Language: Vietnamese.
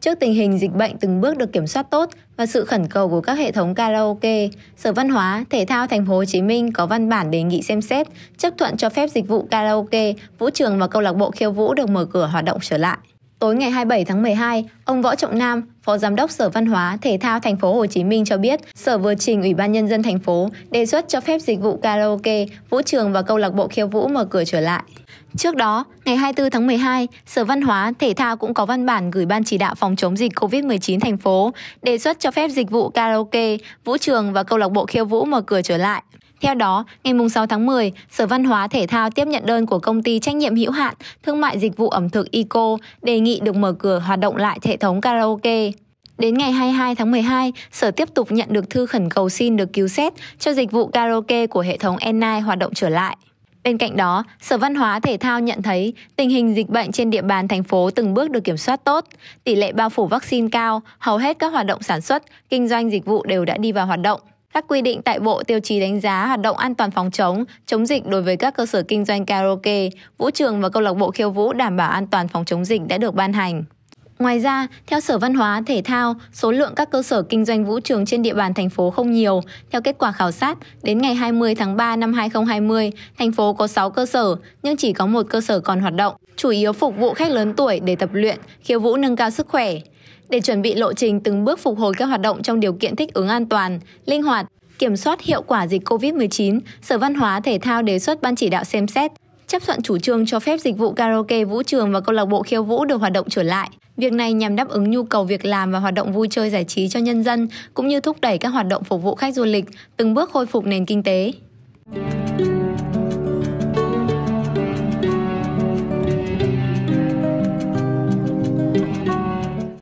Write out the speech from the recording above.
Trước tình hình dịch bệnh từng bước được kiểm soát tốt và sự khẩn cầu của các hệ thống karaoke, Sở Văn hóa, Thể thao Thành phố Hồ Chí Minh có văn bản đề nghị xem xét chấp thuận cho phép dịch vụ karaoke, vũ trường và câu lạc bộ khiêu vũ được mở cửa hoạt động trở lại. Tối ngày 27 tháng 12, ông Võ Trọng Nam, Phó Giám đốc Sở Văn hóa, Thể thao Thành phố Hồ Chí Minh cho biết, Sở vừa trình Ủy ban Nhân dân thành phố đề xuất cho phép dịch vụ karaoke, vũ trường và câu lạc bộ khiêu vũ mở cửa trở lại. Trước đó, ngày 24 tháng 12, Sở Văn hóa, Thể thao cũng có văn bản gửi Ban chỉ đạo phòng chống dịch COVID-19 thành phố đề xuất cho phép dịch vụ karaoke, vũ trường và câu lạc bộ khiêu vũ mở cửa trở lại. Theo đó, ngày 6 tháng 10, Sở Văn hóa Thể thao tiếp nhận đơn của công ty trách nhiệm hữu hạn Thương mại Dịch vụ ẩm thực ICO đề nghị được mở cửa hoạt động lại hệ thống karaoke. Đến ngày 22 tháng 12, Sở tiếp tục nhận được thư khẩn cầu xin được cứu xét cho dịch vụ karaoke của hệ thống Enai hoạt động trở lại. Bên cạnh đó, Sở Văn hóa Thể thao nhận thấy tình hình dịch bệnh trên địa bàn thành phố từng bước được kiểm soát tốt, tỷ lệ bao phủ vaccine cao, hầu hết các hoạt động sản xuất, kinh doanh dịch vụ đều đã đi vào hoạt động các quy định tại Bộ tiêu chí đánh giá hoạt động an toàn phòng chống, chống dịch đối với các cơ sở kinh doanh karaoke, vũ trường và câu lạc bộ khiêu vũ đảm bảo an toàn phòng chống dịch đã được ban hành. Ngoài ra, theo Sở Văn hóa Thể thao, số lượng các cơ sở kinh doanh vũ trường trên địa bàn thành phố không nhiều. Theo kết quả khảo sát, đến ngày 20 tháng 3 năm 2020, thành phố có 6 cơ sở, nhưng chỉ có một cơ sở còn hoạt động, chủ yếu phục vụ khách lớn tuổi để tập luyện, khiêu vũ nâng cao sức khỏe để chuẩn bị lộ trình từng bước phục hồi các hoạt động trong điều kiện thích ứng an toàn, linh hoạt, kiểm soát hiệu quả dịch COVID-19, Sở Văn hóa Thể thao đề xuất Ban chỉ đạo xem xét chấp thuận chủ trương cho phép dịch vụ karaoke vũ trường và câu lạc bộ khiêu vũ được hoạt động trở lại. Việc này nhằm đáp ứng nhu cầu việc làm và hoạt động vui chơi giải trí cho nhân dân, cũng như thúc đẩy các hoạt động phục vụ khách du lịch, từng bước khôi phục nền kinh tế.